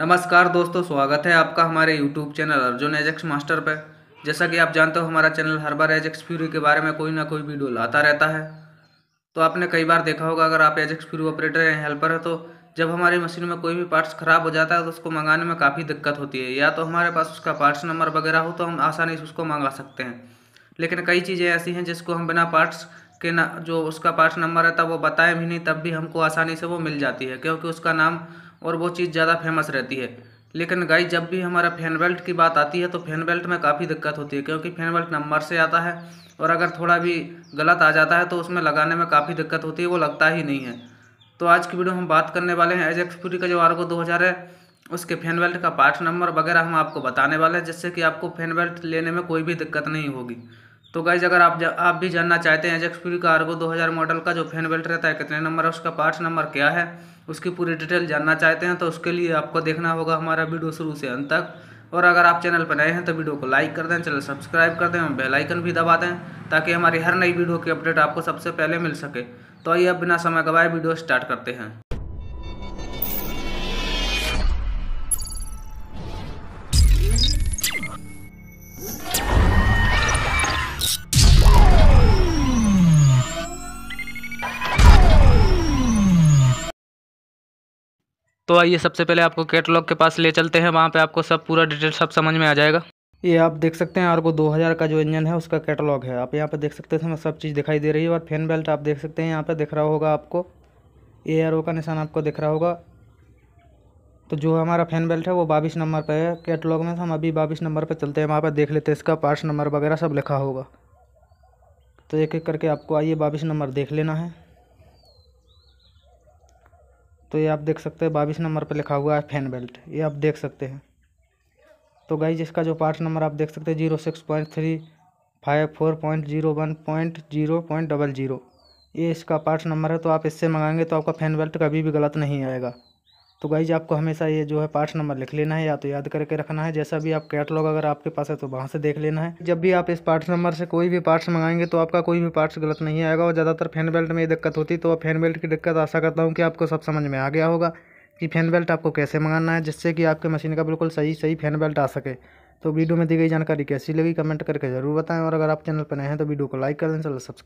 नमस्कार दोस्तों स्वागत है आपका हमारे YouTube channel Arjun Ajax master पर जैसा कि आप जानते हो हमारा चैनल हर बार एजेक्स फ्यूरी के बारे में कोई ना कोई वीडियो लाता रहता है तो आपने कई बार देखा होगा अगर आप एजेक्स फ्यूरी ऑपरेटर हैं हेल्पर हैं तो जब हमारी मशीन में कोई भी पार्ट्स ख़राब हो जाता है तो उसको मंगाने में काफ़ी दिक्कत होती है या तो हमारे पास उसका पार्ट्स नंबर वगैरह हो तो हम आसानी से उसको मंगा सकते हैं लेकिन कई चीज़ें ऐसी हैं जिसको हम बिना पार्ट्स के ना जो उसका पार्ट्स नंबर रहता है वो बताएं भी नहीं तब भी हमको आसानी से वो मिल जाती है क्योंकि उसका नाम और वो चीज़ ज़्यादा फेमस रहती है लेकिन गाइस जब भी हमारा फैन बेल्ट की बात आती है तो फैन बेल्ट में काफ़ी दिक्कत होती है क्योंकि फैन बेल्ट नंबर से आता है और अगर थोड़ा भी गलत आ जाता है तो उसमें लगाने में काफ़ी दिक्कत होती है वो लगता ही नहीं है तो आज की वीडियो हम बात करने वाले हैं एज एक्सप्यूरी का जो आर्गो दो हज़ार है उसके फैन बेल्ट का पार्ट नंबर वगैरह हम आपको बताने वाले हैं जिससे कि आपको फैन बेल्ट लेने में कोई भी दिक्कत नहीं होगी तो गाइज अगर आप आप भी जानना चाहते हैं एजेक्स प्री कार्गो 2000 मॉडल का जो फैन बेल्ट रहता है कितने नंबर है उसका पार्ट्स नंबर क्या है उसकी पूरी डिटेल जानना चाहते हैं तो उसके लिए आपको देखना होगा हमारा वीडियो शुरू से अंत तक और अगर आप चैनल पर नए हैं तो वीडियो को लाइक कर दें चैनल सब्सक्राइब कर दें और बेलाइकन भी दबा दें ताकि हमारी हर नई वीडियो की अपडेट आपको सबसे पहले मिल सके तो आइए अब बिना समय गवाए वीडियो स्टार्ट करते हैं तो आइए सबसे पहले आपको कैटलॉग के पास ले चलते हैं वहाँ पे आपको सब पूरा डिटेल सब समझ में आ जाएगा ये आप देख सकते हैं आरको 2000 का जो इंजन है उसका कैटलॉग है आप यहाँ पे देख सकते थे सब चीज़ दिखाई दे रही है और फैन बेल्ट आप देख सकते हैं यहाँ पर दिख रहा होगा आपको ए आर ओ का निशान आपको दिख रहा होगा तो जो हमारा फैन बेल्ट है वो बाईस नंबर पर है कैटलॉग में हम अभी बाईस नंबर पर चलते हैं वहाँ पर देख लेते हैं इसका पार्ट्स नंबर वगैरह सब लिखा होगा तो एक एक करके आपको आइए बाईस नंबर देख लेना है तो ये आप देख सकते हैं बाईस नंबर पर लिखा हुआ है फैन बेल्ट ये आप देख सकते हैं तो गाइज इसका जो पार्ट नंबर आप देख सकते हैं zero six point three five four point zero one point zero point double zero ये इसका पार्ट नंबर है तो आप इससे मंगाएंगे तो आपका फैन बेल्ट कभी भी गलत नहीं आएगा तो गाइज आपको हमेशा ये जो है पार्ट नंबर लिख लेना है या तो याद करके रखना है जैसा भी आप कैटलॉग अगर आपके पास है तो वहाँ से देख लेना है जब भी आप इस पार्ट्स नंबर से कोई भी पार्ट्स मंगाएंगे तो आपका कोई भी पार्ट्स गलत नहीं आएगा और ज़्यादातर फैन बेल्ट में ये दिक्कत होती तो फैन बेल्ट की दिक्कत आशा करता हूँ कि आपको सब समझ में आ गया होगा कि फैन बेल्ट आपको कैसे मंगाना है जिससे कि आपके मशीन का बिल्कुल सही सही फैन बेल्ट आ सके तो वीडियो में दी गई जानकारी कैसी लगी कमेंट करके ज़रूर बताएं और अगर आप चैनल पर नए हैं तो वीडियो को लाइक कर चलो सब्सक्राइब